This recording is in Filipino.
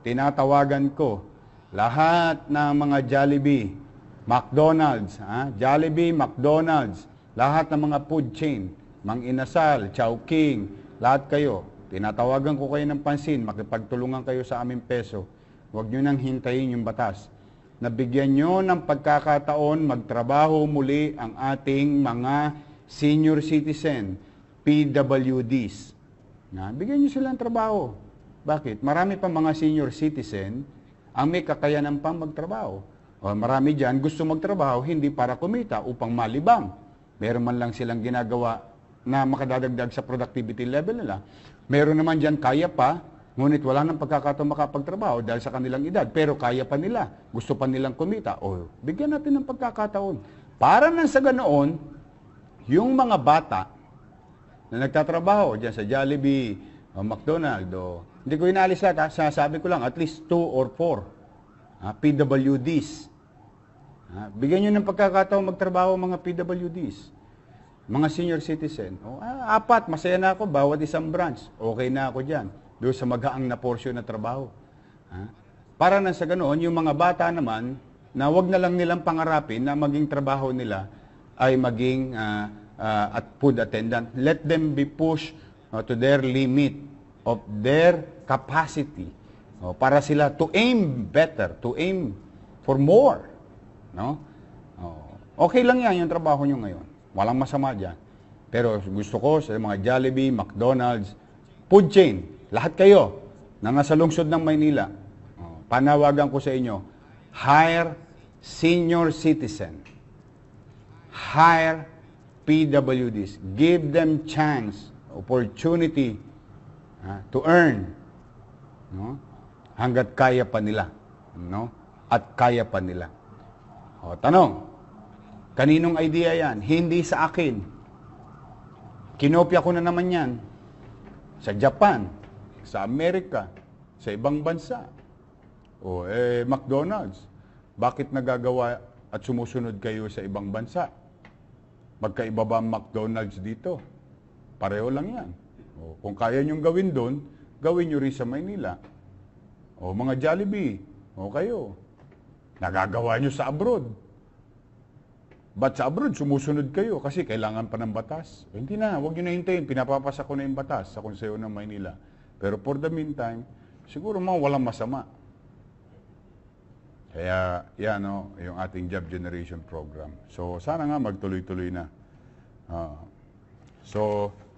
tinatawagan ko lahat ng mga Jollibee, McDonald's, ha? Jollibee, McDonald's, lahat ng mga food chain, Mang Inasal, Chowking, lahat kayo, tinatawagan ko kayo ng pansin, makipagtulungan kayo sa aming peso. Huwag nyo nang hintayin yung batas. Nabigyan nyo ng pagkakataon magtrabaho muli ang ating mga senior citizen, PWDs. Na, bigyan nyo sila ng trabaho. Bakit? Marami pa mga senior citizen ang may kakayanan pang magtrabaho. O marami dyan gusto magtrabaho hindi para kumita, upang malibang. Meron man lang silang ginagawa na makadadagdag sa productivity level nila. Meron naman dyan kaya pa, ngunit wala nang pagkakataon makapagtrabaho dahil sa kanilang edad. Pero kaya pa nila, gusto pa nilang kumita. O bigyan natin ng pagkakataon. Para nang sa ganoon, yung mga bata na nagtatrabaho dyan sa Jollibee, o McDonald's, o hindi ko inalis lahat, ha? sinasabi ko lang, at least 2 or 4 ha? PWDs. Ha? Bigyan nyo ng pagkakataon magtrabaho mga PWDs. Mga senior citizen. O, ah, apat, masaya na ako, bawat isang branch. Okay na ako dyan. Doon sa maghaang na porsyon na trabaho. Ha? Para na sa ganoon, yung mga bata naman, na wag na lang nilang pangarapin na maging trabaho nila ay maging uh, uh, at food attendant. Let them be pushed uh, to their limit of their capacity no, para sila to aim better, to aim for more. No? Okay lang yan yung trabaho nyo ngayon. Walang masama dyan. Pero gusto ko sa mga Jollibee, McDonald's, food chain, lahat kayo na nasa lungsod ng Maynila, panawagan ko sa inyo, hire senior citizen. Hire PWDs. Give them chance, opportunity uh, to earn. No? Hanggat kaya pa nila. No? At kaya pa nila. oh tanong, kaninong idea yan? Hindi sa akin. Kinopya ko na naman yan. Sa Japan, sa Amerika, sa ibang bansa. O, eh, McDonald's. Bakit nagagawa at sumusunod kayo sa ibang bansa? Magkaiba ba ang McDonald's dito? Pareho lang yan. O, kung kaya nyong gawin doon, gawin nyo rin sa Maynila. O mga Jollibee, o kayo. Nagagawa nyo sa abroad. Ba't sa abroad, sumusunod kayo kasi kailangan pa ng batas. Eh, hindi na, huwag nyo na hintayin. Pinapapasa ko na yung batas sa Konseyo ng Maynila. Pero for the meantime, siguro mga walang masama. Kaya yan no, yung ating job generation program. So sana nga magtuloy-tuloy na. Uh, so